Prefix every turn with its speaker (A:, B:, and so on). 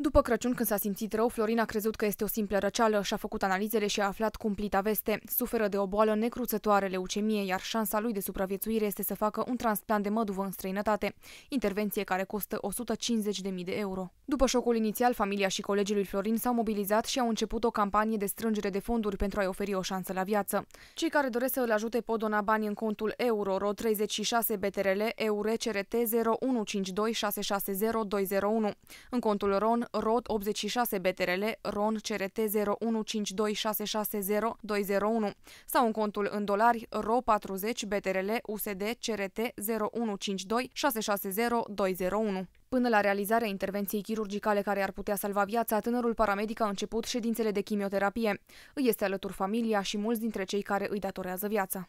A: După Crăciun, când s-a simțit rău, Florina a crezut că este o simplă răceală și a făcut analizele și a aflat cumplita veste. Suferă de o boală necruțătoare, leucemie, iar șansa lui de supraviețuire este să facă un transplant de măduvă în străinătate, intervenție care costă 150.000 de euro. După șocul inițial, familia și colegii lui Florin s-au mobilizat și au început o campanie de strângere de fonduri pentru a-i oferi o șansă la viață. Cei care doresc să îl ajute pot dona bani în contul Euroro 36 BTRL EURCRT 0152660201, în contul RON Ron Rod 86 BTRL Ron CRT 0152660201 sau în contul în dolari RO 40 BTRL USD CRT 0152660201 Până la realizarea intervenției chirurgicale care ar putea salva viața, tânărul paramedic a început ședințele de chimioterapie. Îi este alături familia și mulți dintre cei care îi datorează viața.